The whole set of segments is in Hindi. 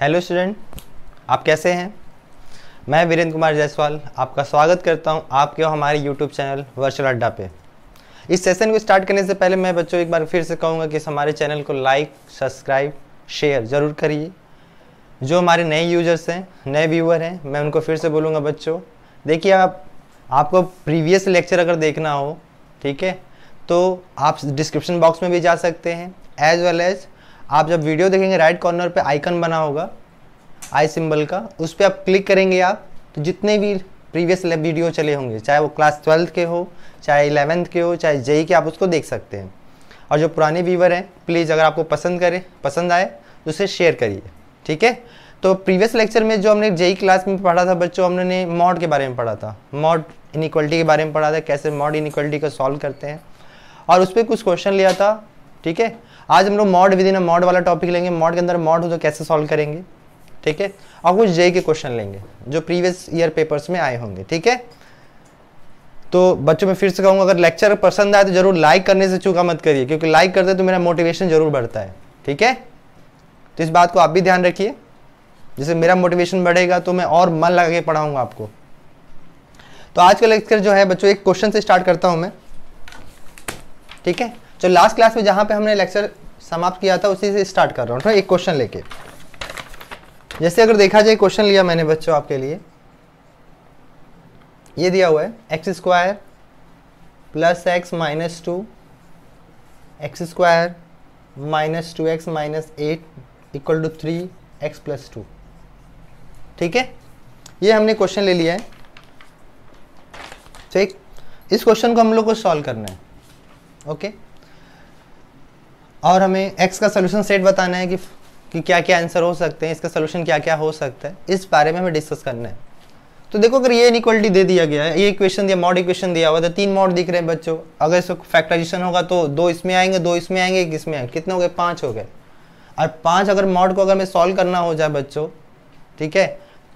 हेलो स्टूडेंट आप कैसे हैं मैं वीरेंद्र कुमार जायसवाल आपका स्वागत करता हूं आपके और हमारे यूट्यूब चैनल वर्चुअल अड्डा पे इस सेशन को स्टार्ट करने से पहले मैं बच्चों एक बार फिर से कहूँगा कि इस हमारे चैनल को लाइक सब्सक्राइब शेयर ज़रूर करिए जो हमारे नए यूजर्स हैं नए व्यूअर हैं मैं उनको फिर से बोलूँगा बच्चों देखिए आप आपको प्रीवियस लेक्चर अगर देखना हो ठीक है तो आप डिस्क्रिप्शन बॉक्स में भी जा सकते हैं एज वेल एज़ आप जब वीडियो देखेंगे राइट कॉर्नर पे आइकन बना होगा आई सिंबल का उस पर आप क्लिक करेंगे आप तो जितने भी प्रीवियस वीडियो चले होंगे चाहे वो क्लास ट्वेल्थ के हो चाहे इलेवेंथ के हो चाहे जेई के आप उसको देख सकते हैं और जो पुराने व्यूवर हैं प्लीज़ अगर आपको पसंद करें पसंद आए तो उसे शेयर करिए ठीक है तो प्रीवियस लेक्चर में जो हमने जेई क्लास में पढ़ा था बच्चों हमने मॉड के बारे में पढ़ा था मॉड इनिक्वलिटी के बारे में पढ़ा था कैसे मॉड इनिक्वलिटी को सॉल्व करते हैं और उस पर कुछ क्वेश्चन लिया था ठीक है आज हम लोग मॉड विद इन मॉड वाला टॉपिक लेंगे मॉड के अंदर मॉड हो तो कैसे सॉल्व करेंगे ठीक है और कुछ जे के क्वेश्चन लेंगे जो प्रीवियस ईयर पेपर्स में आए होंगे ठीक है तो बच्चों में फिर से कहूँगा अगर लेक्चर पसंद आए तो जरूर लाइक करने से चूका मत करिए क्योंकि लाइक करते तो मेरा मोटिवेशन जरूर बढ़ता है ठीक है तो इस बात को आप भी ध्यान रखिए जैसे मेरा मोटिवेशन बढ़ेगा तो मैं और मन लगा के पढ़ाऊंगा आपको तो आज का लेक्चर जो है बच्चों एक क्वेश्चन से स्टार्ट करता हूं मैं ठीक है जो लास्ट क्लास में जहां पे हमने लेक्चर समाप्त किया था उसी से स्टार्ट कर रहा हूँ एक क्वेश्चन लेके जैसे अगर देखा जाए क्वेश्चन लिया मैंने बच्चों आपके लिए ये दिया हुआ है x square plus x minus two x square minus two x minus eight equal to three x plus two ठीक है ये हमने क्वेश्चन ले लिया है ठीक इस क्वेश्चन को हम लोग को सॉल्व करना है ओके और हमें एक्स का सोल्यूशन सेट बताना है कि कि क्या क्या आंसर हो सकते हैं इसका सोल्यूशन क्या क्या हो सकता है इस बारे में हमें डिस्कस करना है तो देखो अगर ये इनिक्वलिटी दे दिया गया है ये इक्वेशन दिया मॉड इक्वेशन दिया हुआ था तो तीन मॉड दिख रहे हैं बच्चों अगर इसको फैक्टराइजेशन होगा तो दो इसमें आएंगे दो इसमें आएंगे एक इसमें आएंगे कितने हो गए पाँच हो गए और पाँच अगर मॉड को अगर मैं सॉल्व करना हो जाए बच्चों ठीक है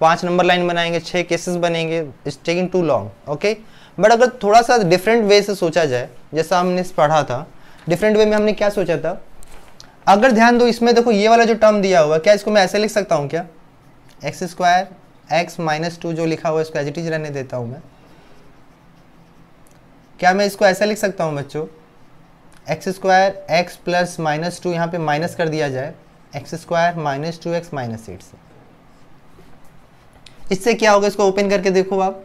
पाँच नंबर लाइन बनाएंगे छः केसेस बनेंगे it's taking too long okay but अगर थोड़ा सा डिफरेंट वे से सोचा जाए जैसा हमने पढ़ा था डिफरेंट वे में हमने क्या सोचा था अगर ध्यान दो इसमें देखो ये वाला जो टर्म दिया हुआ क्या इसको मैं ऐसे लिख सकता हूँ क्या x square x minus two जो लिखा हुआ है इसको एज इट इज रहने देता हूँ मैं क्या मैं इसको ऐसा लिख सकता हूँ बच्चों x square x plus minus two यहाँ पर माइनस कर दिया जाए x square minus two x minus eight से इससे क्या होगा इसको ओपन करके देखो आप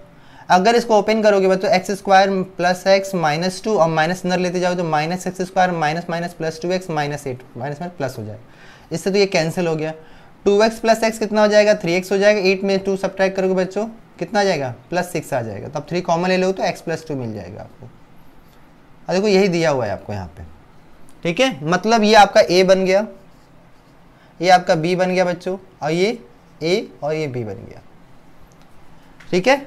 अगर इसको ओपन करोगे बच्चों x square plus x minus two और माइनस अंदर लेते जाओ तो minus x square minus minus plus two x minus eight minus minus plus हो जाएगा इससे तो ये कैंसिल हो गया टू एक्स प्लस एक्स कितना हो जाएगा थ्री एक्स हो जाएगा एट में टू ट्रैक करोगे बच्चों कितना आ जाएगा प्लस सिक्स आ जाएगा तो आप थ्री कॉमन ले लो तो एक्स प्लस टू मिल जाएगा आपको और देखो यही दिया हुआ है आपको यहाँ पे ठीक है मतलब ये आपका ए बन गया ये आपका बी बन गया बच्चों और ये ए और ये बी बन गया ठीक है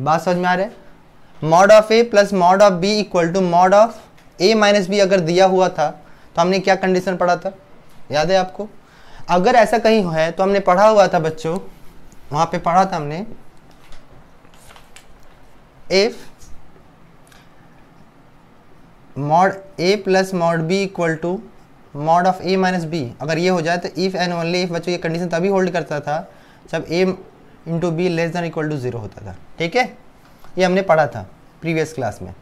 बात समझ में आ रहा है mod of a plus mod of b equal to mod of a minus b अगर दिया हुआ था तो हमने क्या कंडीशन पढ़ा था याद है आपको अगर ऐसा कहीं है तो हमने पढ़ा हुआ था बच्चों वहां पे पढ़ा था हमने if mod a plus mod b equal to mod of a minus b अगर ये हो जाए तो इफ़ एंड ओनली इफ बच्चों ये कंडीशन तभी होल्ड करता था जब a into b less than equal to zero होता था ठीक है ये हमने पढ़ा था प्रीवियस क्लास में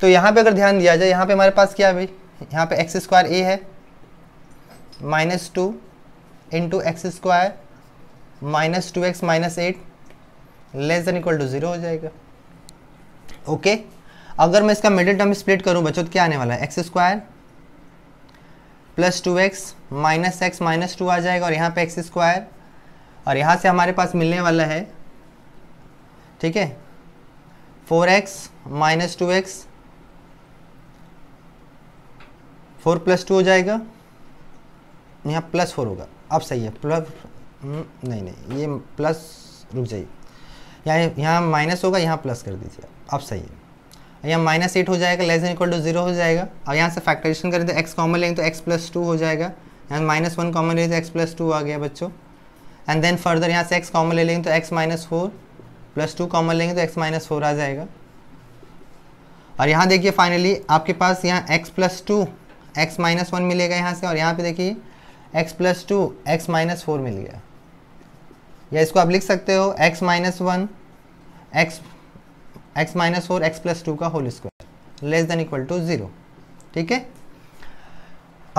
तो यहाँ पे अगर ध्यान दिया जाए यहाँ पे हमारे पास क्या है भाई यहाँ पे एक्स स्क्वायर ए है minus two into x square minus two x minus eight less than equal to zero हो जाएगा ओके अगर मैं इसका मिडिल टर्म स्प्लिट करूँ बच्चों तो क्या आने वाला है x square plus two x minus x minus two आ जाएगा और यहाँ पे एक्स स्क्वायर और यहाँ से हमारे पास मिलने वाला है ठीक है four x minus two x four plus two हो जाएगा यहाँ प्लस फोर होगा अब सही है प्लस हम्म, नहीं नहीं ये प्लस रुक जाइए यहाँ यहाँ माइनस होगा यहाँ प्लस कर दीजिए अब सही है यहाँ माइनस एट हो जाएगा less than equal to zero हो जाएगा और यहाँ से फैक्ट्रेशन करें तो एक्स कॉमन लेंगे तो एक्स प्लस टू हो जाएगा यहाँ माइनस वन कॉमन लेंगे तो एक्स प्लस टू आ गया बच्चों एंड देन फर्दर यहाँ से एक्स कॉमन ले लेंगे तो x minus four plus two common लेंगे तो एक्स माइनस फोर आ जाएगा और यहाँ देखिए फाइनली आपके पास यहाँ x plus two x minus one मिलेगा यहाँ से और यहाँ पे देखिए x plus two x minus four मिल गया या इसको आप लिख सकते हो x minus one x x minus four x plus two का whole square less than equal to zero ठीक है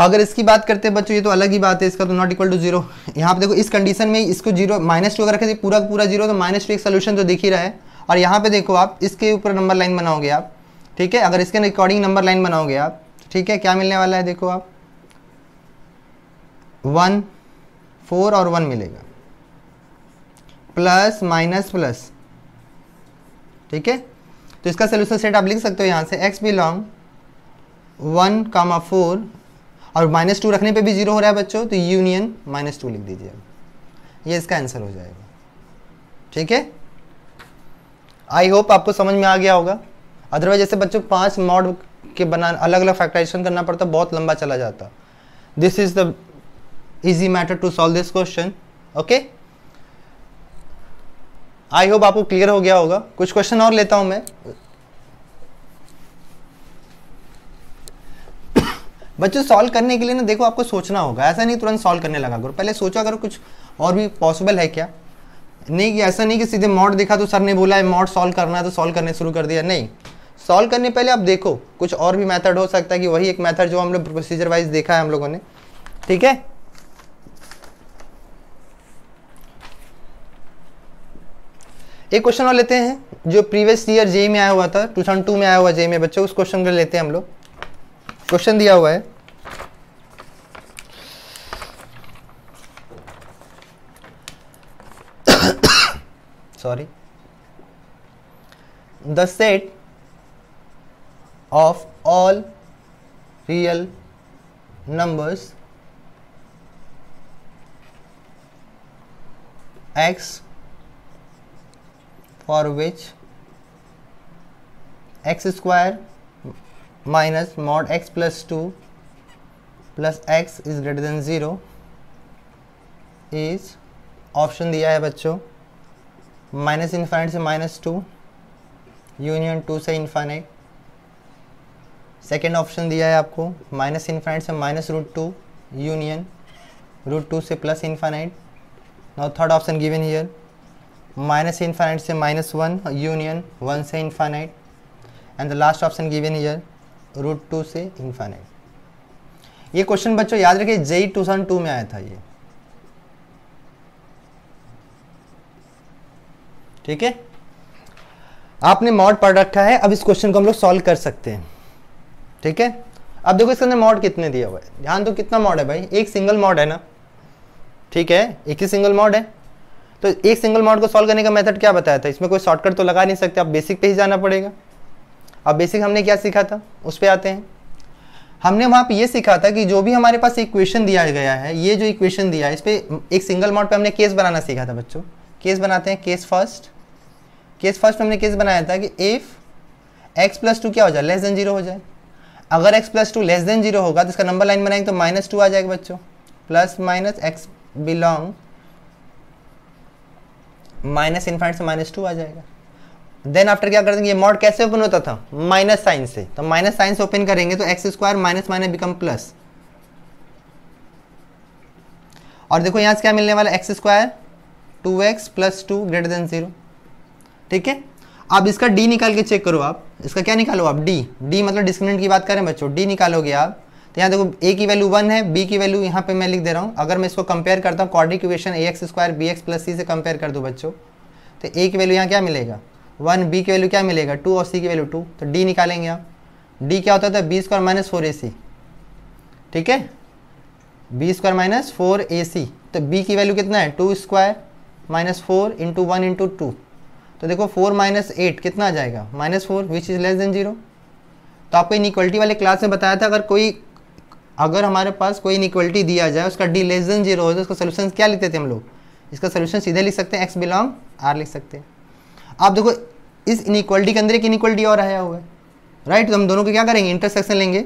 अगर इसकी बात करते हैं बच्चों ये तो अलग ही बात है इसका तो नॉट इक्वल टू जीरो यहाँ पे देखो इस कंडीशन में इसको जीरो माइनस टू अगर रखे तो पूरा पूरा जीरो तो माइनस टू एक सोल्यूशन तो दिख ही रहा है और यहाँ पे देखो आप इसके ऊपर नंबर लाइन बनाओगे आप ठीक है अगर इसके अकॉर्डिंग नंबर लाइन बनाओगे आप ठीक है क्या मिलने वाला है देखो आप वन फोर और वन मिलेगा प्लस माइनस प्लस ठीक है तो इसका सोल्यूशन सेट आप लिख सकते हो यहाँ से x belong one comma four और माइनस टू रखने पे भी जीरो हो रहा है बच्चों तो यूनियन माइनस टू लिख दीजिए ये इसका आंसर हो जाएगा ठीक है आई होप आपको समझ में आ गया होगा अदरवाइज जैसे बच्चों पांच मॉड के बना अलग अलग फैक्टराइजेशन करना पड़ता बहुत लंबा चला जाता this is the easy matter to solve this question okay I hope आपको क्लियर हो गया होगा कुछ क्वेश्चन और लेता हूं मैं बच्चों सॉल्व करने के लिए ना देखो आपको सोचना होगा ऐसा नहीं तुरंत सॉल्व करने लगा करो पहले सोचा करो कुछ और भी पॉसिबल है क्या नहीं कि ऐसा नहीं कि सीधे मॉड देखा तो सर ने बोला है मॉड सॉल्व करना है तो सॉल्व करने शुरू कर दिया नहीं सॉल्व करने पहले आप देखो कुछ और भी मैथड हो सकता है कि वही एक मैथड जो हम लोग प्रोसीजर वाइज देखा है हम लोगों ने ठीक है एक क्वेश्चन और लेते हैं जो प्रीवियस ईयर जे में आया हुआ था टू में आया हुआ जे में बच्चों उस क्वेश्चन को लेते हैं हम लोग क्वेश्चन दिया हुआ है sorry the set of all real numbers x for which x square minus mod x plus 2 plus x is greater than zero is option दिया है बच्चों माइनस इन्फाइनाइट से माइनस टू यूनियन टू से इन्फाइनाइट सेकेंड ऑप्शन दिया है आपको माइनस इन्फाइनाइट से minus root two union root two से plus infinite now third option given here minus infinite से माइनस वन यूनियन वन से infinite and the last option given here root two से इन्फाइनाइट ये क्वेश्चन बच्चों याद रखिए जेई टू टू में आया था ये ठीक है आपने मॉड पढ़ रखा है अब इस क्वेश्चन को हम लोग सॉल्व कर सकते हैं ठीक है अब देखो इसके अंदर मॉड कितने दिया हुआ है ध्यान दो कितना मॉड है भाई एक सिंगल मॉड है ना ठीक है एक ही सिंगल मॉड है तो एक सिंगल मॉड को सॉल्व करने का मेथड क्या बताया था इसमें कोई शॉर्टकट तो लगा नहीं सकते आप बेसिक पे ही जाना पड़ेगा अब बेसिक हमने क्या सीखा था उस पर आते हैं हमने वहाँ पे ये सीखा था कि जो भी हमारे पास इक्वेशन दिया गया है ये जो इक्वेशन दिया है इस पर एक सिंगल मोड पे हमने केस बनाना सीखा था बच्चों केस बनाते हैं केस फर्स्ट केस फर्स्ट हमने केस बनाया था कि इफ़ एक्स प्लस टू क्या हो जाए लेस देन जीरो हो जाए अगर x plus two less than zero होगा तो इसका नंबर लाइन बनाएंगे तो माइनस टू आ जाएगा बच्चों plus minus x belong minus infinite से माइनस टू आ जाएगा देन आफ्टर क्या कर देंगे ये मॉड कैसे ओपन होता था माइनस साइन से तो माइनस साइन से ओपन करेंगे तो x square minus minus become plus और देखो यहां से क्या मिलने वाला x square two x plus two greater than zero ठीक है अब इसका डी निकाल के चेक करो आप इसका क्या निकालो आप डी डी मतलब डिस्क्रिमिनेंट की बात करें बच्चों डी निकालोगे आप तो यहाँ देखो ए की वैल्यू वन है बी की वैल्यू यहाँ पे मैं लिख दे रहा हूँ अगर मैं इसको कंपेयर करता हूँ quadratic equation a x square b x plus c से कंपेयर कर दूँ बच्चों तो ए की वैल्यू यहाँ क्या मिलेगा वन बी की वैल्यू क्या मिलेगा टू और सी की वैल्यू टू तो डी निकालेंगे आप डी क्या होता था तो b square minus four a c ठीक है b square minus four a c तो बी की वैल्यू कितना है two square minus four into one into two तो देखो फोर माइनस एट कितना आ जाएगा minus four which is less than zero तो आपको इक्वलिटी वाले क्लास में बताया था अगर कोई अगर हमारे पास कोई इनिक्वलिटी दिया जाए उसका डी लेस देन जीरो हो जाए उसका सोल्यूशन क्या लिखते थे हम लोग इसका सोल्यूशन सीधे लिख सकते हैं एक्स बिलोंग आर लिख सकते हैं आप देखो इस इनिक्वलिटी के अंदर एक इक्वलिटी और आया हुआ है राइट तो हम दोनों को क्या करेंगे इंटरसेक्शन लेंगे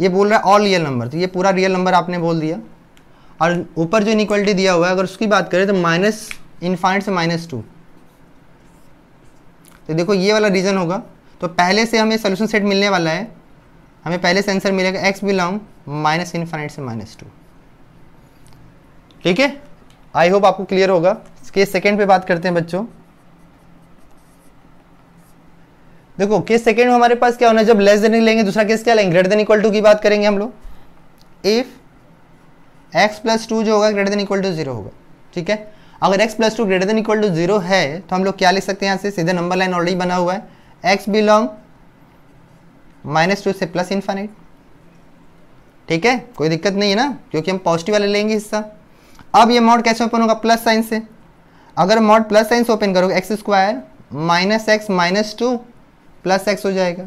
ये बोल रहा है ऑल रियल नंबर तो ये पूरा रियल नंबर आपने बोल दिया और ऊपर जो इनिक्वलिटी दिया हुआ है अगर उसकी बात करें तो माइनस इनफाइन से माइनस टू तो देखो ये वाला रीज़न होगा तो पहले से हमें सोल्यूशन सेट मिलने वाला है हमें पहले से आंसर मिलेगा एक्स बिलोंग माइनस इनफाइन से माइनस टू ठीक है आई होप आपको क्लियर होगा केस सेकेंड पे बात करते हैं बच्चों देखो केस सेकेंड में हमारे पास क्या होना है जब लेस देन लेंगे दूसरा केस क्या लेंगे ग्रेटर देन इक्वल टू की बात करेंगे हम लोग इफ एक्स प्लस टू जो होगा greater than equal to zero होगा ठीक है अगर x plus two greater than equal to zero है तो हम लोग क्या लिख सकते हैं यहाँ से सीधे नंबर लाइन ऑलरेडी बना हुआ है एक्स बिलोंग माइनस टू से प्लस इन्फाइनाइट ठीक है कोई दिक्कत नहीं है ना क्योंकि हम पॉजिटिव वाले लेंगे हिस्सा अब ये अमाउंट कैसे ओपन होगा प्लस साइन से अगर मॉड प्लस साइन से ओपन करोगे x square minus x minus two plus x हो जाएगा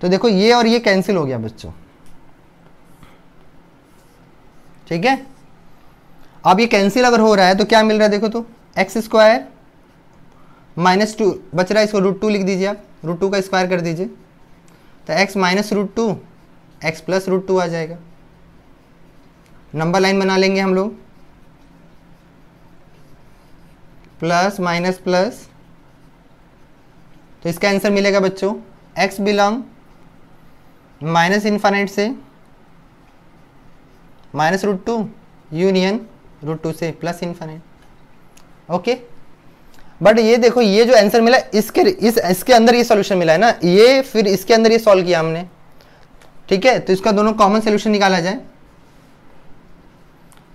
तो देखो ये और ये कैंसिल हो गया बच्चों ठीक है अब ये कैंसिल अगर हो रहा है तो क्या मिल रहा है देखो तो एक्स स्क्वायर माइनस टू बच रहा है इसको रूट टू लिख दीजिए आप रूट टू का स्क्वायर कर दीजिए तो x minus root two x plus root two आ जाएगा नंबर लाइन बना लेंगे हम लोग प्लस माइनस प्लस तो इसका आंसर मिलेगा बच्चों एक्स बिलोंग माइनस इन्फानेट से minus root two union root two से प्लस इन्फानेट ओके बट ये देखो ये जो आंसर मिला इसके इस इसके अंदर ये सॉल्यूशन मिला है ना ये फिर इसके अंदर ये सॉल्व किया हमने ठीक है तो इसका दोनों कॉमन सोल्यूशन निकाला जाए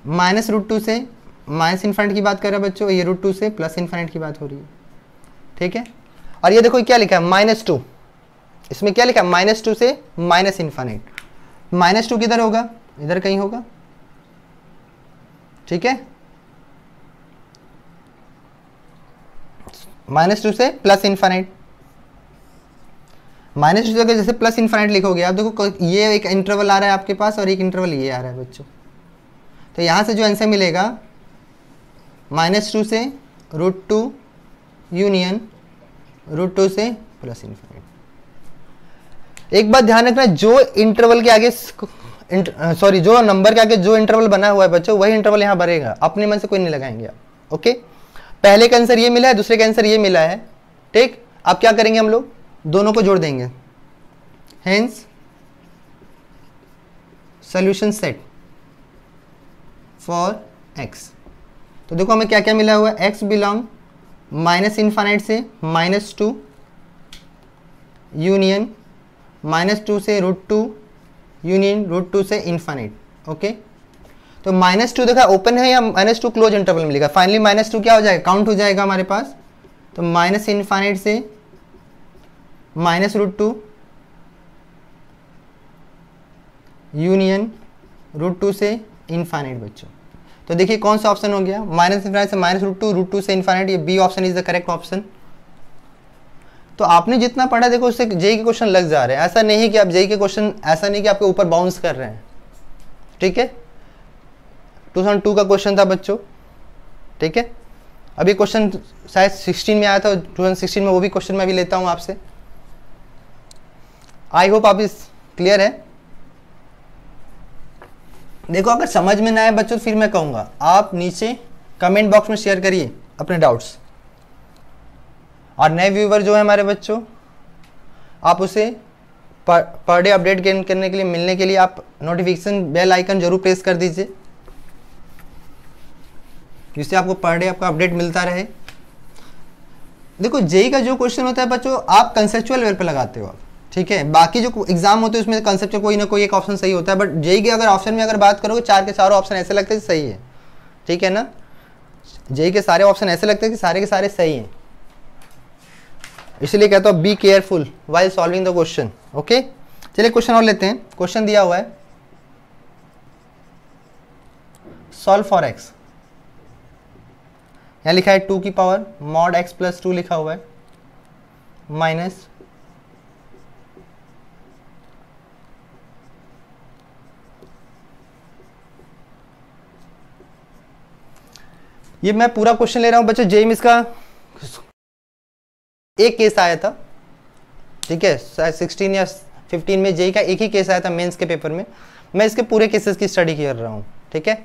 माइनस रूट टू से माइनस इन्फाइनेट की बात कर रहे हैं बच्चों ये रूट टू से प्लस इन्फाइनेट की बात हो रही है ठीक है और ये देखो क्या लिखा है माइनस टू इसमें क्या लिखा है माइनस टू से माइनस इन्फाइनेट माइनस टू किधर होगा इधर कहीं होगा ठीक है माइनस टू से प्लस इन्फाइनाइट माइनस टू से जैसे प्लस इन्फाइनाइट लिखोगे आप देखो ये एक इंटरवल आ रहा है आपके पास और एक इंटरवल ये आ रहा है बच्चों तो यहाँ से जो आंसर मिलेगा माइनस टू से root two union root two से प्लस इन्फिनिटी एक बात ध्यान रखना जो इंटरवल के आगे सॉरी जो नंबर के आगे जो इंटरवल बना हुआ है बच्चों वही इंटरवल यहां भरेगा अपने मन से कोई नहीं लगाएंगे आप ओके पहले का आंसर ये मिला है दूसरे का आंसर ये मिला है ठीक अब क्या करेंगे हम लोग दोनों को जोड़ देंगे hence solution set for x तो देखो हमें क्या क्या मिला हुआ है एक्स बिलोंग माइनस इन्फाइनाइट से minus two union minus two से root two union root two से इन्फाइनाइट ओके तो माइनस टू देखा ओपन है या माइनस टू क्लोज इंटरवल मिलेगा फाइनली माइनस टू क्या हो जाएगा काउंट हो जाएगा हमारे पास तो माइनस इन्फाइनाइट से minus root two union root two से इन्फाइनाइट बच्चों तो देखिए कौन सा ऑप्शन हो गया माइनस इन्फाइनाइट से minus root two root two से इन्फाइनाइट ये B option is the correct option तो आपने जितना पढ़ा देखो उससे जेई के क्वेश्चन लग जा रहे हैं ऐसा नहीं कि आप जेई के क्वेश्चन ऐसा नहीं कि आपके ऊपर बाउंस कर रहे हैं ठीक है टू थाउजेंड टू का क्वेश्चन था बच्चों ठीक है अभी क्वेश्चन शायद सिक्सटीन में आया था टू थाउजेंड सिक्सटीन में वो भी क्वेश्चन मैं भी लेता हूँ आपसे आई होप आप इस क्लियर है देखो अगर समझ में ना आए बच्चों तो फिर मैं कहूँगा आप नीचे कमेंट बॉक्स में शेयर करिए अपने डाउट्स और नए व्यूवर जो है हमारे बच्चों आप उसे पर डे अपडेट गेन करने के लिए मिलने के लिए आप नोटिफिकेशन बेल आइकन जरूर प्रेस कर दीजिए जिससे आपको पर डे आपका अपडेट मिलता रहे देखो जेई e e का जो क्वेश्चन होता है बच्चों आप कंसेप्चुअल लेवल पर लगाते हो आप ठीक है बाकी जो एग्जाम होते हैं उसमें कंसेप्ट कोई ना कोई एक ऑप्शन सही होता है बट जेई के अगर ऑप्शन में अगर बात करोगे चार के चारों ऑप्शन ऐसे लगते हैं सही है ठीक है ना जेई के सारे ऑप्शन ऐसे लगते हैं कि सारे के सारे सही हैं इसलिए कहता हूँ be careful while solving the question okay चलिए क्वेश्चन और लेते हैं क्वेश्चन दिया हुआ है सॉल्व फॉर एक्स यहाँ लिखा है टू की power mod x plus two लिखा हुआ है माइनस ये मैं पूरा क्वेश्चन ले रहा हूँ बच्चों जेम इसका एक केस आया था ठीक है सिक्सटीन या फिफ्टीन में जेई का एक ही केस आया था मेंस के पेपर में मैं इसके पूरे केसेस की स्टडी कर रहा हूँ ठीक है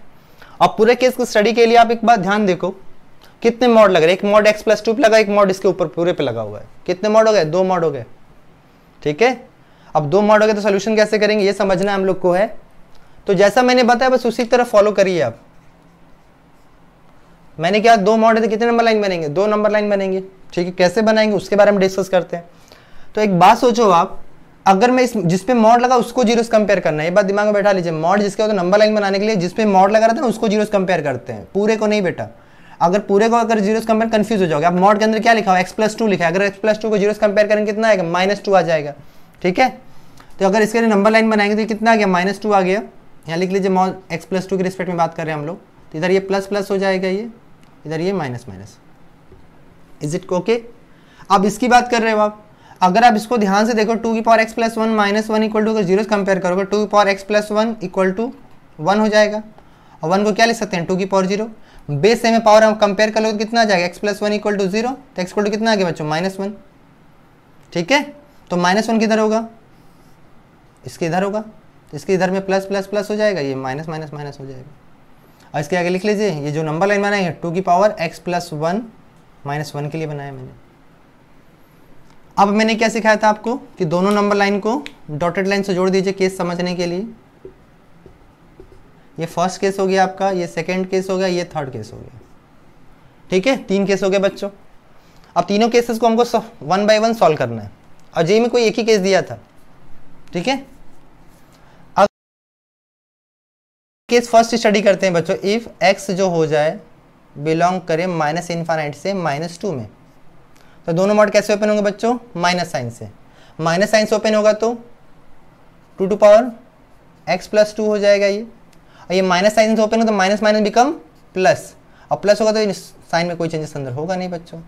अब पूरे केस की स्टडी के लिए आप एक बार ध्यान देखो कितने मॉड लग रहे हैं एक मॉड एक्स प्लस टू पे लगा एक मॉड इसके ऊपर पूरे पे लगा हुआ है कितने मॉड हो गए दो मॉड हो गए ठीक है अब दो मॉड हो गए तो सोल्यूशन कैसे करेंगे ये समझना हम लोग को है तो जैसा मैंने बताया बस उसी तरह फॉलो करिए आप मैंने क्या दो मॉडल कितने नंबर लाइन बनेंगे दो नंबर लाइन बनेंगे ठीक है कैसे बनाएंगे उसके बारे में डिस्कस करते हैं तो एक बात सोचो आप अगर मैं इस जिसपे मॉड लगा उसको जीरो से कंपेयर करना है ये बात दिमाग में बैठा लीजिए मॉड जिसके होता नंबर लाइन बनाने के लिए जिसपे मॉड लगा रहता है ना उसको जीरो से कंपेयर करते हैं पूरे को नहीं बेटा अगर पूरे को अगर जीरो से कंपेयर कंफ्यूज हो जाओगे आप मॉड के अंदर क्या लिखा हो एक्स प्लस टू लिखा है अगर एक्स प्लस टू को जीरो से कंपेयर करेंगे कितना आएगा माइनस टू आ जाएगा ठीक है तो अगर इसके लिए नंबर लाइन बनाएंगे तो कितना आ गया माइनस टू आ गया यहाँ लिख लीजिए मॉड एक्स प्लस टू के रिस्पेक्ट में बात कर रहे हैं हम लोग तो इधर ये प्लस प्लस हो जाएगा ये इधर ये minus minus is it okay अब इसकी बात कर रहे हो आप अगर आप इसको ध्यान से देखो टू की power x plus one minus one equal to अगर जीरो कंपेयर करोगे टू की power x plus one equal to one हो जाएगा और वन को क्या लिख सकते हैं टू की पावर जीरो बेस से पावर हम कंपेयर कर लो तो कितना आ जाएगा x plus one equal to zero तो एक्स इक्वल टू कितना आ गया बच्चों माइनस वन ठीक है तो माइनस वन किधर होगा इसके इधर होगा तो इसके इधर में प्लस प्लस प्लस हो जाएगा ये माइनस माइनस माइनस हो जाएगा और इसके आगे लिख लीजिए ये जो नंबर लाइन बनाई है टू की power x plus one minus one के लिए बनाया मैंने अब मैंने क्या सिखाया था आपको कि दोनों नंबर लाइन को डॉटेड लाइन से जोड़ दीजिए केस समझने के लिए ये फर्स्ट केस हो गया आपका ये सेकेंड केस हो गया ये थर्ड केस हो गया ठीक है तीन केस हो गए बच्चों अब तीनों केसेस को हमको वन बाय वन सॉल्व करना है और जे में कोई एक ही केस दिया था ठीक है केस फर्स्ट स्टडी करते हैं बच्चों इफ़ एक्स जो हो जाए बिलोंग करे माइनस इन्फानाइट से माइनस टू में तो दोनों मॉड कैसे ओपन होंगे बच्चों माइनस साइन से माइनस साइन से ओपन होगा तो two two power x plus two हो जाएगा ये और ये माइनस साइन से ओपन तो होगा तो माइनस माइनस बिकम प्लस और प्लस होगा तो साइन में कोई चेंजेस अंदर होगा नहीं बच्चों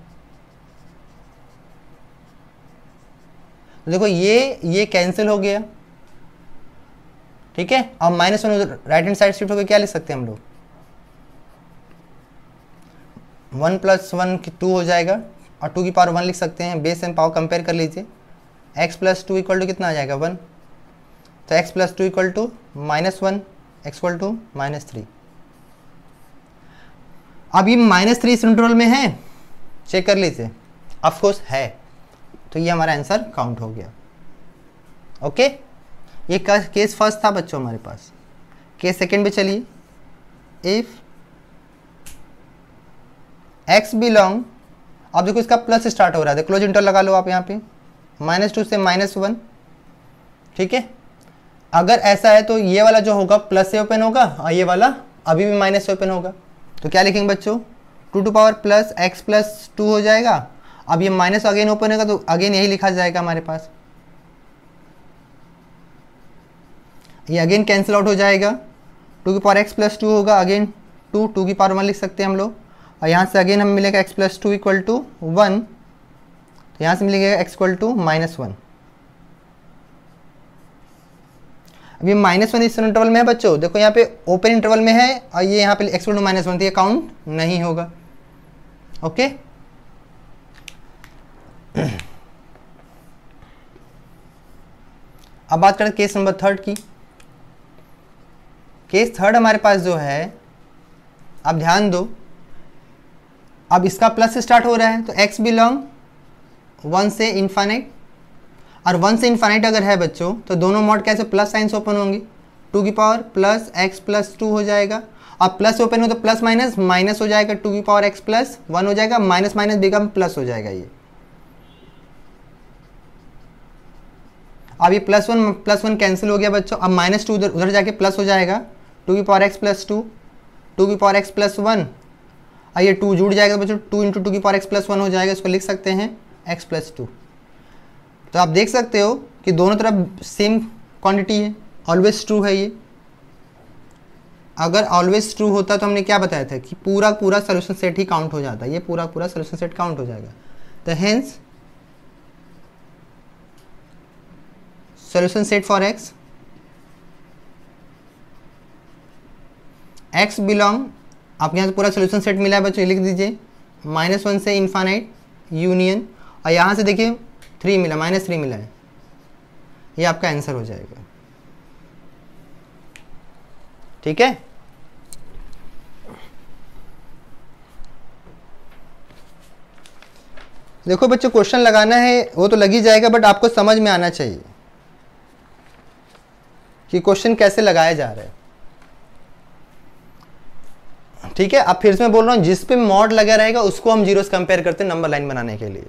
तो देखो ये ये कैंसिल हो गया ठीक है और minus one right hand side shift होकर क्या लिख सकते हैं हम लोग वन प्लस वन टू हो जाएगा और टू की पावर वन लिख सकते हैं बेस एंड पावर कंपेयर कर लीजिए x plus two equal to कितना आ जाएगा वन तो x plus two equal to minus one x equal to minus three अब ये माइनस थ्री इस में है चेक कर लीजिए ऑफकोर्स है तो ये हमारा आंसर काउंट हो गया ओके okay? ये केस फर्स्ट था बच्चों हमारे पास केस सेकंड पे चलिए इफ एक्स बिलोंग अब देखो इसका प्लस स्टार्ट हो रहा है क्लोज इंटर लगा लो आप यहाँ पे माइनस टू से माइनस वन ठीक है अगर ऐसा है तो ये वाला जो होगा प्लस से ओपन होगा और ये वाला अभी भी माइनस से ओपन होगा तो क्या लिखेंगे बच्चों two two power plus x plus two हो जाएगा अब ये माइनस अगेन ओपन होगा तो अगेन यही लिखा जाएगा हमारे पास ये अगेन कैंसिल आउट हो जाएगा टू की पावर एक्स प्लस टू होगा अगेन टू टू की पावर वन लिख सकते हैं हम लोग और यहाँ से अगेन हम मिलेगा x plus two equal to one तो यहाँ से मिलेगा x equal to minus one अभी माइनस वन इस इंटरवल में है बच्चों देखो यहाँ पे ओपन इंटरवल में है और ये यहाँ पे एक्स टू माइनस वन तो ये काउंट नहीं होगा ओके अब बात करें केस नंबर थर्ड की केस थर्ड हमारे पास जो है आप ध्यान दो अब इसका प्लस स्टार्ट हो रहा है तो एक्स बिलोंग वन से इन्फाइनाइट और वन से इन्फाइनाइट अगर है बच्चों तो दोनों मॉड कैसे प्लस साइंस ओपन होंगी टू की power plus x plus two हो जाएगा और प्लस ओपन हो तो प्लस माइनस माइनस हो जाएगा टू की पावर एक्स प्लस वन हो जाएगा माइनस माइनस बिकम प्लस हो जाएगा ये अब ये plus one plus one cancel हो गया बच्चों अब माइनस टू उधर उधर जाके प्लस हो जाएगा टू की power x plus two two की पावर एक्स प्लस वन आइए टू जुड़ जाएगा तो बच्चों टू इंटू टू की पावर एक्स प्लस वन हो जाएगा इसको लिख सकते हैं एक्स प्लस टू तो आप देख सकते हो कि दोनों तरफ सेम क्वांटिटी है ऑलवेज ट्रू है ये अगर ऑलवेज ट्रू होता तो हमने क्या बताया था कि पूरा पूरा सोल्यूशन सेट ही काउंट हो जाता ये पूरा पूरा सोल्यूशन सेट काउंट हो जाएगा तो hence solution set for x x belong आपके यहाँ से पूरा सोल्यूशन सेट मिला है बच्चों लिख दीजिए माइनस वन से इन्फानाइट यूनियन और यहाँ से देखिए थ्री मिला माइनस थ्री मिला है ये आपका आंसर हो जाएगा ठीक है देखो बच्चों क्वेश्चन लगाना है वो तो लग ही जाएगा बट आपको समझ में आना चाहिए कि क्वेश्चन कैसे लगाया जा रहा है ठीक है अब फिर से मैं बोल रहा हूँ जिस पे मॉड लगा रहेगा उसको हम जीरो कंपेयर करते हैं नंबर लाइन बनाने के लिए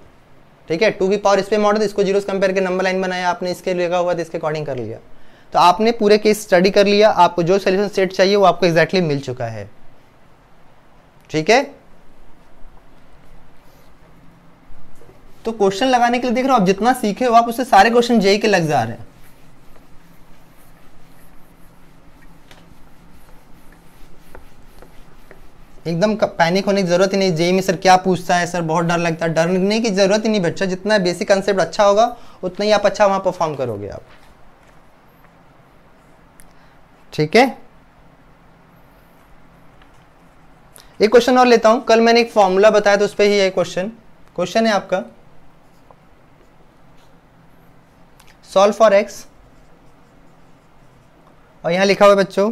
ठीक है टू की पावर इस पे मॉड है इसको जीरो कंपेयर के नंबर लाइन बनाया आपने इसके लगा हुआ इसके अकॉर्डिंग कर लिया तो आपने पूरे केस स्टडी कर लिया आपको जो सोल्यूशन सेट चाहिए वो आपको एग्जैक्टली exactly मिल चुका है ठीक है तो क्वेश्चन लगाने के लिए देख रहे हो आप जितना सीखे हो आप उससे सारे क्वेश्चन जेई के लग जा रहे हैं एकदम पैनिक होने की जरूरत ही नहीं जेई में सर क्या पूछता है सर बहुत डर लगता है डरने की जरूरत ही नहीं बच्चा जितना बेसिक कंसेप्ट अच्छा होगा उतना ही आप अच्छा वहां परफॉर्म करोगे आप ठीक है एक क्वेश्चन और लेता हूं कल मैंने एक फॉर्मूला बताया था उस पर ही है क्वेश्चन क्वेश्चन है आपका सॉल्व फॉर एक्स और यहां लिखा हुआ बच्चों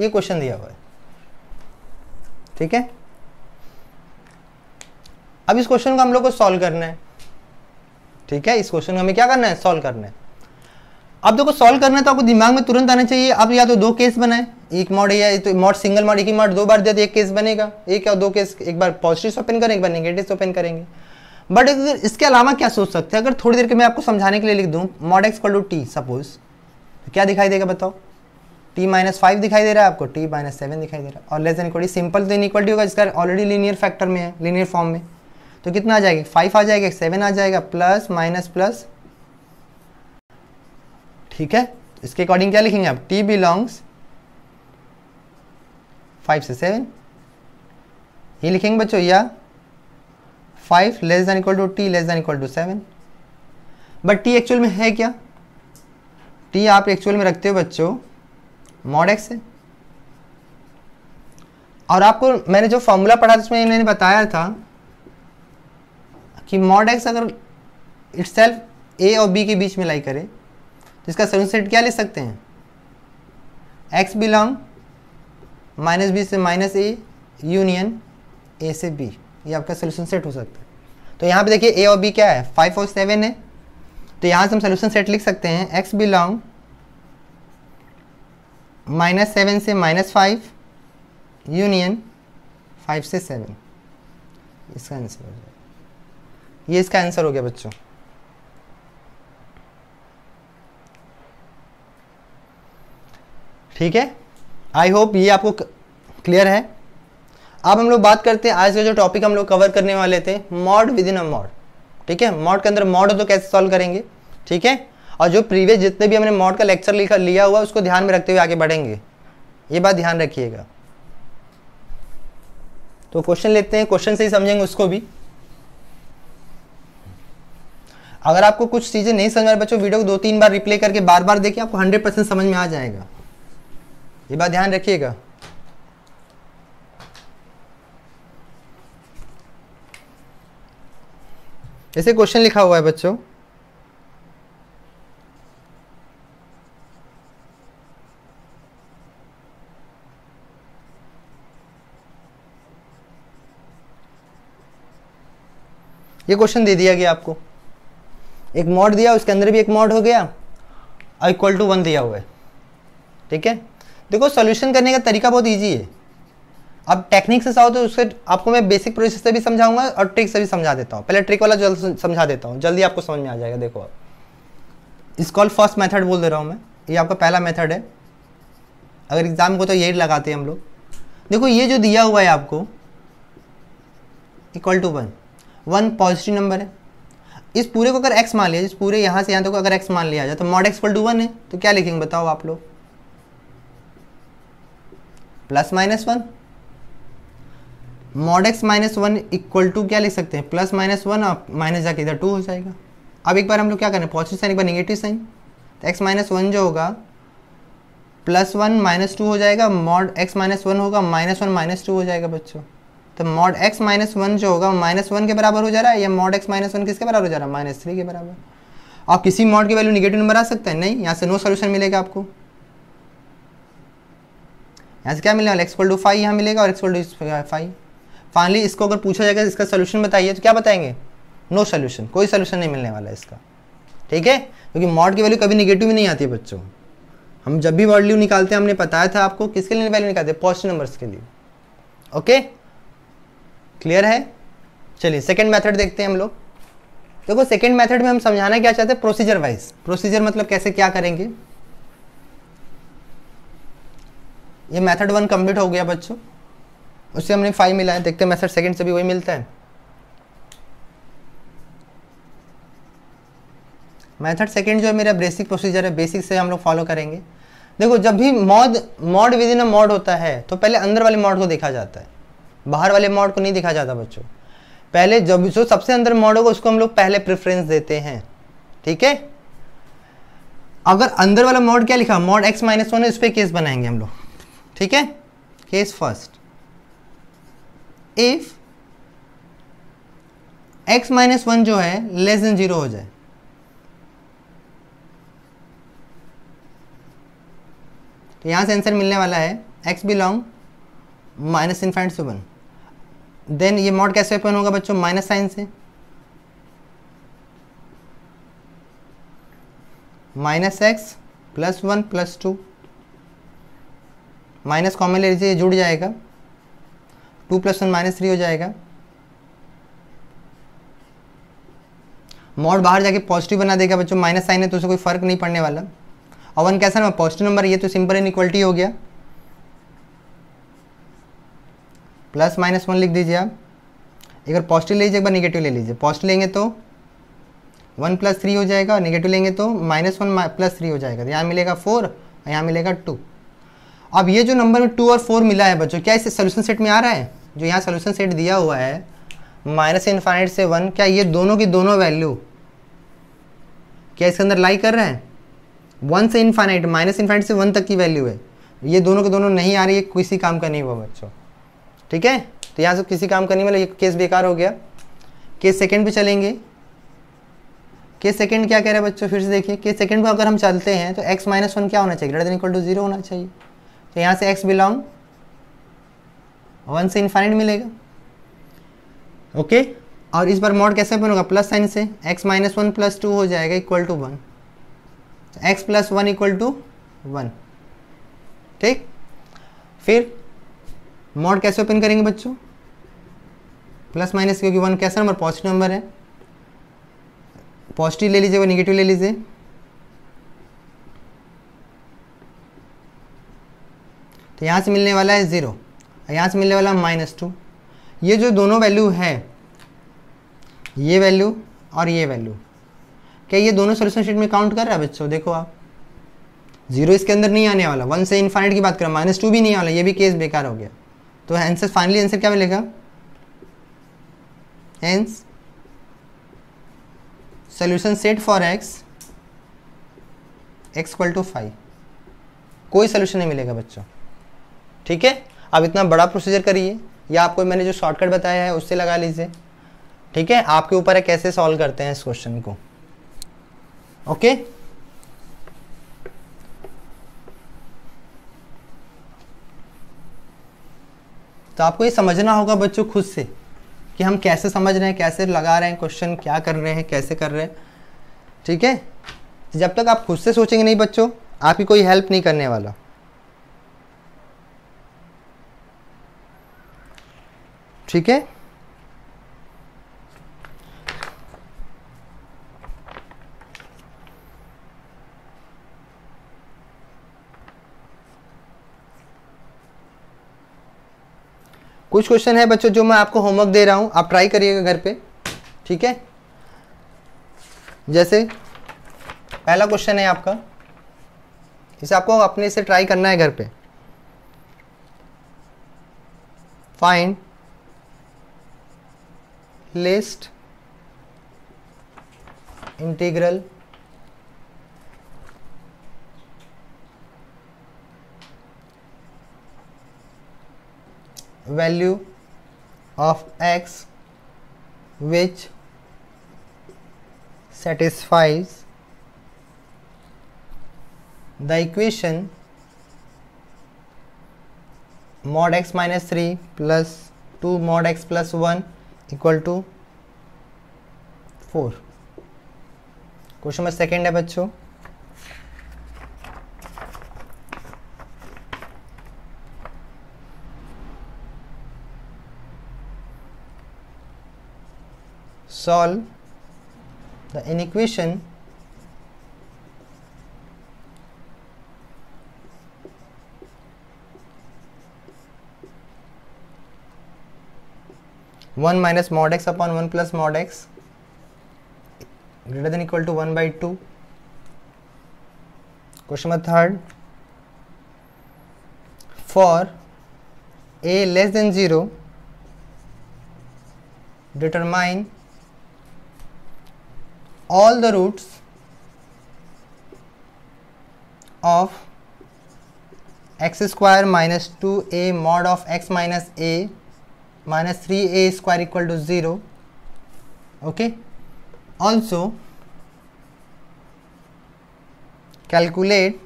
ये क्वेश्चन दिया हुआ है ठीक है अब इस क्वेश्चन को हम लोग को सॉल्व करना है ठीक है इस क्वेश्चन को हमें क्या करना है सॉल्व करना है अब देखो सॉल्व करना है तो आपको दिमाग में तुरंत आना चाहिए आप या तो दो केस बनाए एक मॉड या तो मॉड सिंगल मॉड एक ही मॉड दो बार दिया तो एक केस बनेगा एक या दो केस एक बार पॉजिटिव ओपन करें एक बार नेगेटिव ओपन करेंगे बट अगर इसके अलावा क्या सोच सकते हैं अगर थोड़ी देर के मैं आपको समझाने के लिए लिख दूँ mod x call to t suppose क्या दिखाई देगा बताओ टी माइनस फाइव दिखाई दे रहा है आपको टी माइनस सेवन दिखाई दे रहा है और लेस देन इक्वलिटी सिंपल तो इनक्वलिटी होगा जिसका ऑलरेडी लीनियर फैक्टर में है लीनियर फॉर्म में तो कितना आ जाएगा फाइव आ जाएगा सेवन आ जाएगा प्लस माइनस प्लस ठीक है इसके अकॉर्डिंग क्या लिखेंगे आप टी बिलोंग्स फाइव से सेवन ये लिखेंगे बच्चों या five less than equal to t less than equal to seven but t actual में है क्या टी आप एक्चुअल में रखते हो बच्चों मॉड एक्स है और आपको मैंने जो फॉर्मूला पढ़ा था उसमें इन्होंने बताया था कि मॉड एक्स अगर इट्सल्फ ए और बी के बीच में लाई करे तो इसका सेट क्या ले सकते हैं एक्स बिलोंग माइनस बी से माइनस ए यूनियन ए से बी ये आपका सोल्यूशन सेट हो सकता है तो यहाँ पे देखिए ए और बी क्या है फाइव और सेवन है तो यहाँ से हम सोल्यूशन सेट लिख सकते हैं एक्स बिलोंग माइनस सेवन से माइनस फाइव यूनियन फाइव से सेवन इसका आंसर हो जाएगा ये इसका आंसर हो गया बच्चों ठीक है आई होप ये आपको क्लियर है अब हम लोग बात करते हैं आज का जो टॉपिक हम लोग कवर करने वाले थे mod within a mod ठीक है मॉड के अंदर मॉड हो तो कैसे सॉल्व करेंगे ठीक है और जो प्रीवियस जितने भी हमने मॉड का लेक्चर लिखा लिया हुआ उसको ध्यान में रखते हुए आगे बढ़ेंगे ये बात ध्यान रखिएगा तो क्वेश्चन लेते हैं क्वेश्चन से ही समझेंगे उसको भी अगर आपको कुछ चीज़ें नहीं समझ आए बच्चों वीडियो को दो तीन बार रिप्ले करके बार बार देखिए आपको हंड्रेड परसेंट समझ में आ जाएगा ये बात ध्यान रखिएगा ऐसे क्वेश्चन लिखा हुआ है बच्चों ये क्वेश्चन दे दिया गया आपको एक मॉड दिया उसके अंदर भी एक मॉड हो गया और इक्वल टू वन दिया हुआ है ठीक है देखो सॉल्यूशन करने का तरीका बहुत ईजी है अब टेक्निक से चाहो तो उसके आपको मैं बेसिक प्रोसेस से भी समझाऊंगा और ट्रिक से भी समझा देता हूँ पहले ट्रिक वाला जल्द समझा देता हूँ जल्दी आपको समझ में आ जाएगा देखो आप कॉल फर्स्ट मेथड बोल दे रहा हूँ मैं ये आपका पहला मेथड है अगर एग्ज़ाम को तो यही लगाते हैं हम लोग देखो ये जो दिया हुआ है आपको equal to one one positive number है इस पूरे को अगर एक्स मान लिया इस पूरे यहाँ से यहाँ तक तो अगर एक्स मान लिया जाए तो मॉड एक्स टू वन है तो क्या लिखेंगे बताओ आप लोग plus minus one mod x minus one equal to क्या लिख सकते हैं प्लस माइनस वन आप माइनस जाके इधर टू हो जाएगा अब एक बार हम लोग क्या करें पॉजिटिव साइन एक बार निगेटिव साइन तो एक्स माइनस वन जो होगा प्लस वन माइनस टू हो जाएगा मॉड एक्स माइनस वन होगा माइनस वन माइनस टू हो जाएगा बच्चों तो मॉड एक्स माइनस वन जो होगा वो माइनस वन के बराबर हो जा रहा है या मॉड एक्स माइनस वन किसके बराबर हो जा रहा है माइनस थ्री के बराबर आप किसी मॉड की वैल्यू निगेटिव नंबर आ सकता है नहीं यहाँ से नो सोल्यूशन मिलेगा आपको यहाँ से क्या मिलने वाला एक्सक्वल टू फाइव यहाँ मिलेगा और एक्सक्वल टू फाइव फाइनली इसको अगर पूछा जाएगा इसका सोल्यूशन बताइए तो क्या बताएंगे नो सोल्यूशन कोई सोल्यूशन नहीं मिलने वाला इसका ठीक है क्योंकि मॉड की वैल्यू कभी निगेटिव ही नहीं आती है बच्चों हम जब भी वैल्यू निकालते हैं हमने बताया था आपको किसके लिए वैल्यू निकालते हैं पॉजिटिव नंबर्स के लिए ओके क्लियर है चलिए सेकेंड मैथड देखते हैं हम लोग देखो सेकेंड मैथड में हम समझाना क्या चाहते हैं प्रोसीजर वाइज प्रोसीजर मतलब कैसे क्या करेंगे ये मेथड वन कंप्लीट हो गया बच्चों उससे हमने फाइव मिला है देखते हैं मेथड सेकंड से भी वही मिलता है मेथड सेकंड जो है मेरा बेसिक प्रोसीजर है बेसिक से हम लोग फॉलो करेंगे देखो जब भी mod mod within a mod होता है तो पहले अंदर वाले मॉड को देखा जाता है बाहर वाले मॉड को नहीं देखा जाता बच्चों पहले जब जो सबसे अंदर मॉड होगा उसको हम लोग पहले प्रेफरेंस देते हैं ठीक है अगर अंदर वाला मॉड क्या लिखा मॉड एक्स माइनस वन है उस पर केस बनाएंगे हम लोग ठीक है case first if x minus one जो है लेस देन जीरो हो जाए तो यहां से आंसर मिलने वाला है x belong minus infinite to one then ये मॉड कैसे ओपन होगा बच्चों माइनस साइन से minus x plus one plus two minus common ले लीजिए जुड़ जाएगा two plus one minus three हो जाएगा मॉड बाहर जाके पॉजिटिव बना देगा बच्चों माइनस साइन है तो उसे कोई फर्क नहीं पड़ने वाला और वन कैसा ना पॉजिटिव नंबर ये तो सिंपल इनक्वलिटी हो गया प्लस माइनस वन लिख दीजिए आप एक बार पॉजिटिव ले लीजिए एक बार निगेटिव ले लीजिए पॉजिटिव लेंगे तो वन प्लस थ्री हो जाएगा निगेटिव लेंगे तो माइनस वन प्लस थ्री हो जाएगा तो यहाँ मिलेगा फोर और यहाँ मिलेगा टू अब ये जो नंबर में टू और फोर मिला है बच्चों क्या इसे सोल्यूशन सेट में आ रहा है जो यहाँ सोल्यूशन सेट दिया हुआ है माइनस इन्फाइनाइट से वन क्या ये दोनों की दोनों वैल्यू क्या इसके अंदर लाई कर रहे हैं वन से इन्फाइनाइट माइनस इन्फाइनाइट से वन तक की वैल्यू है ये दोनों के दोनों नहीं आ रही है किसी काम का नहीं हुआ बच्चों ठीक है तो यहाँ से किसी काम करने वाला ये केस बेकार हो गया केस सेकंड भी चलेंगे केस सेकंड क्या कह रहे हैं बच्चों फिर से देखिए केस सेकंड को अगर हम चलते हैं तो एक्स माइनस वन क्या होना चाहिए ग्रेटर इक्वल टू जीरो होना चाहिए तो यहाँ से एक्स बिलोंग वन से इन्फाइनिट मिलेगा ओके और इस बार मॉड कैसे बनेगा प्लस साइन से x minus one plus two हो जाएगा equal to one x plus one equal to one ठीक फिर मॉड कैसे ओपन करेंगे बच्चों प्लस माइनस क्योंकि वन कैसा नंबर पॉजिटिव नंबर है पॉजिटिव ले लीजिए वो निगेटिव ले लीजिए तो यहाँ से मिलने वाला है ज़ीरो और यहाँ से मिलने वाला माइनस टू ये जो दोनों वैल्यू है ये वैल्यू और ये वैल्यू क्या ये दोनों सोल्यूशन शीट में काउंट कर रहा है बच्चों देखो आप जीरो इसके अंदर नहीं आने वाला वन से इन्फाइनिट की बात करें माइनस टू भी नहीं आने वाला ये भी केस बेकार हो गया तो आंसर फाइनली आंसर क्या मिलेगा hence solution set for x x equal to five कोई सोल्यूशन नहीं मिलेगा बच्चों ठीक है अब इतना बड़ा प्रोसीजर करिए या आपको मैंने जो शॉर्टकट बताया है उससे लगा लीजिए ठीक है आपके ऊपर है कैसे सॉल्व करते हैं इस क्वेश्चन को ओके okay? तो आपको ये समझना होगा बच्चों खुद से कि हम कैसे समझ रहे हैं कैसे लगा रहे हैं क्वेश्चन क्या कर रहे हैं कैसे कर रहे हैं ठीक है जब तक आप खुद से सोचेंगे नहीं बच्चों आपकी कोई हेल्प नहीं करने वाला ठीक है कुछ क्वेश्चन है बच्चों जो मैं आपको होमवर्क दे रहा हूँ आप ट्राई करिएगा घर पे ठीक है जैसे पहला क्वेश्चन है आपका इसे आपको अपने से ट्राई करना है घर पे find least integral value of x which satisfies the equation mod x minus 3 plus 2 mod x plus 1 equal to 4 question number second hai bachcho solve the inequation one minus mod x upon one plus mod x greater than equal to one by two question number third for a less than 0 determine all the roots of x square minus 2a mod of x minus a minus 3a square equal to 0 okay also calculate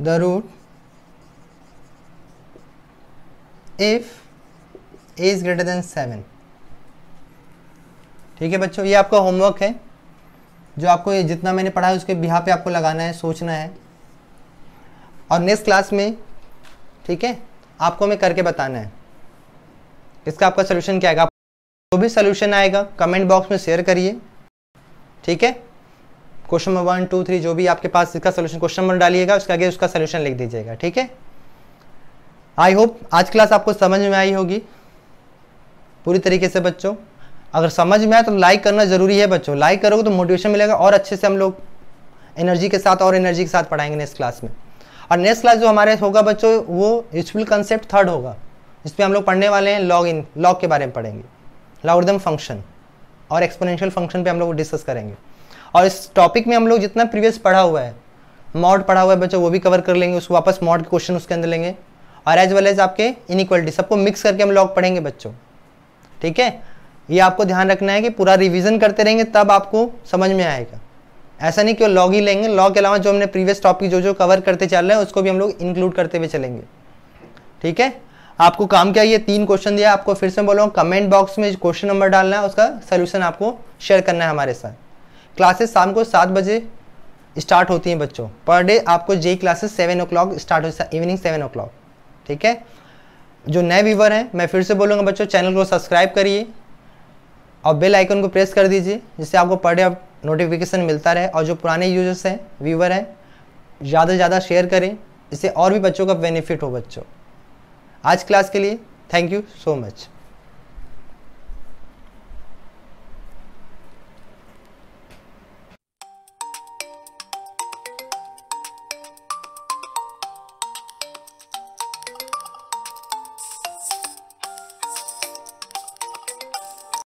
the root if a is greater than 7 ठीक है बच्चों ये आपका होमवर्क है जो आपको ये जितना मैंने पढ़ा है उसके बिहा पे आपको लगाना है सोचना है और नेक्स्ट क्लास में ठीक है आपको मैं करके बताना है इसका आपका सोल्यूशन क्या आएगा जो भी सोल्यूशन आएगा कमेंट बॉक्स में शेयर करिए ठीक है question number one two three जो भी आपके पास इसका सोल्यूशन क्वेश्चन नंबर डालिएगा उसके आगे उसका सोल्यूशन लिख दीजिएगा ठीक है आई होप आज क्लास आपको समझ में आई होगी पूरी तरीके से बच्चों अगर समझ में आए तो लाइक करना ज़रूरी है बच्चों लाइक करोगे तो मोटिवेशन मिलेगा और अच्छे से हम लोग एनर्जी के साथ और एनर्जी के साथ पढ़ाएंगे नेक्स्ट क्लास में और नेक्स्ट क्लास जो हमारे होगा बच्चों वो यूजफुल कंसेप्ट थर्ड होगा जिसमें हम लोग पढ़ने वाले हैं लॉग इन लॉग के बारे में पढ़ेंगे लॉगरिदम फंक्शन और एक्सपोनेंशियल फंक्शन पे हम लोग डिस्कस करेंगे और इस टॉपिक में हम लोग जितना प्रीवियस पढ़ा हुआ है मॉड पढ़ा हुआ है बच्चों वो भी कवर कर लेंगे उसको वापस मॉड के क्वेश्चन उसके अंदर लेंगे और एज वेल एज आपके इनक्वलिटी सबको मिक्स करके हम लॉग पढ़ेंगे बच्चों ठीक है ये आपको ध्यान रखना है कि पूरा रिवीजन करते रहेंगे तब आपको समझ में आएगा ऐसा नहीं कि वो लॉग ही लेंगे लॉग के अलावा जो हमने प्रीवियस टॉपिक जो जो कवर करते चल रहे हैं उसको भी हम लोग इंक्लूड करते हुए चलेंगे ठीक है आपको काम क्या ये तीन क्वेश्चन दिया आपको फिर से बोलो कमेंट बॉक्स में क्वेश्चन नंबर डालना है उसका सोल्यूशन आपको शेयर करना है हमारे साथ क्लासेस शाम को सात बजे स्टार्ट होती हैं बच्चों पर डे आपको जे classes seven o'clock start है इवनिंग सेवन ओ क्लॉक ठीक है जो नए व्यूवर हैं मैं फिर से बोलूँगा बच्चों चैनल को सब्सक्राइब करिए और बेल आइकन को प्रेस कर दीजिए जिससे आपको पर डे नोटिफिकेशन मिलता रहे और जो पुराने यूजर्स हैं व्यूवर हैं ज़्यादा से ज़्यादा शेयर करें इससे और भी बच्चों का बेनिफिट हो बच्चों आज क्लास के लिए थैंक यू सो मच